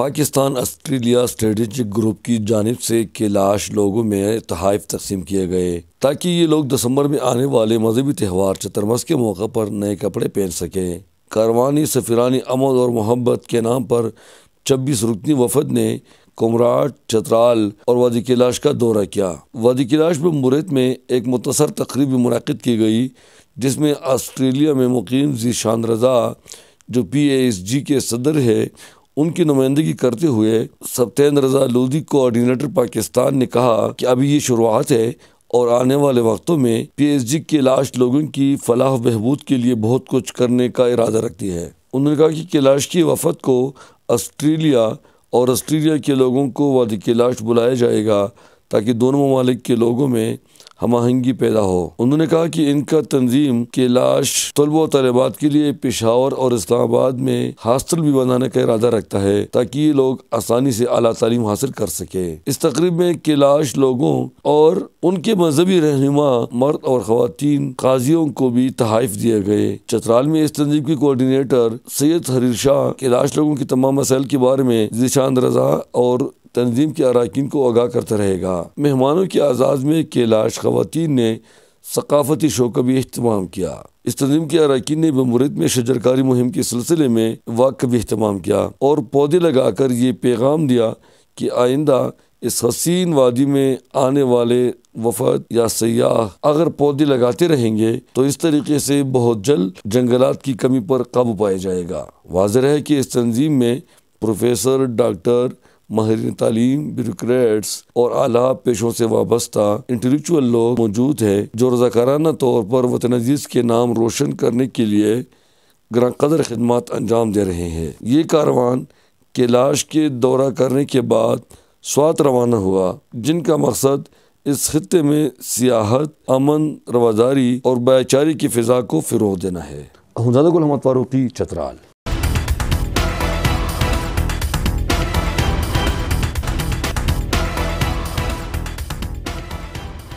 Pakistan Australia strategic group की जानब से कैलाश लोगों में तहफ़ तकसीम किए गए ताकि ये लोग दिसंबर में आने वाले मजहबी त्यौहार चतरमस के मौके पर नए कपड़े पहन सकें कारवानी सफिरानी अमद और मोहब्बत के नाम पर छब्बीस रुकनी वफद ने कुमराट चतराल और वादी कैलाश का दौरा किया वादी कैलाश में मुरैत में एक मुतसर तकरीब मुनद की गई जिसमें ऑस्ट्रेलिया में मुकीम शान रजा जो पी एस जी के सदर है उनकी नुमाइंदगी करते हुए सत्येंद्र रजा लोधी कोऑर्डिनेटर पाकिस्तान ने कहा कि अभी ये शुरुआत है और आने वाले वक्तों में पीएचडी के लाश लोगों की फलाह बहबूद के लिए बहुत कुछ करने का इरादा रखती है उन्होंने कहा कि कैलाश की वफद को ऑस्ट्रेलिया और ऑस्ट्रेलिया के लोगों को वादी कैलाश बुलाया जाएगा ताकि दोनों ममालिक के लोगों में हम आहंगी पैदा हो उन्होंने कहा कि इनका तंजीम के लाश तलबा तलबात के लिए पेशावर और इस्लामाबाद में हॉस्टल भी बनाने का इरादा रखता है ताकि ये लोग आसानी से अला तालीम हासिल कर सके इस तकरीब में कैलाश लोगों और उनके मजहबी रहनुमा मर्द और खातन काजियों को भी तहफ़ दिए गए चतराल में इस तंजीम के कोऑर्डिनेटर सैयद हरीर शाह कैलाश लोगों के तमाम मसाइल के बारे में निशान रजा और तंजीम के अरकान को आगाह करता रहेगा मेहमानों के आज़ाज़ में कैलाश खवतिन ने सकाफती शो का भी अहतमाम किया इस तंजीम के अरकान ने बमुरद में शजरकारी मुहिम के सिलसिले में वाक़ भी अहतमाम किया और पौधे लगाकर ये पैगाम दिया कि आइंदा इस हसीन वादी में आने वाले वफद या सयाह अगर पौधे लगाते रहेंगे तो इस तरीके से बहुत जल्द जंगलात की कमी पर काबू पाया जाएगा वाजह है कि इस तंजीम में प्रोफेसर डॉक्टर माहरीन तालीम ब्यूरोट्स और आला पेशों से वाबस्ता इंटलेक्चुअल लोग मौजूद है जो रजाकाराना तौर पर वतन अजीज़ के नाम रोशन करने के लिए कदर खदमात अंजाम दे रहे हैं ये कारवान कैलाश के दौरा करने के बाद स्वात रवाना हुआ जिनका मकसद इस खत्े में सियाहत अमन रवादारी और भाईचारे की फ़िज़ा को फ़रोग देना है फारूकी चतराल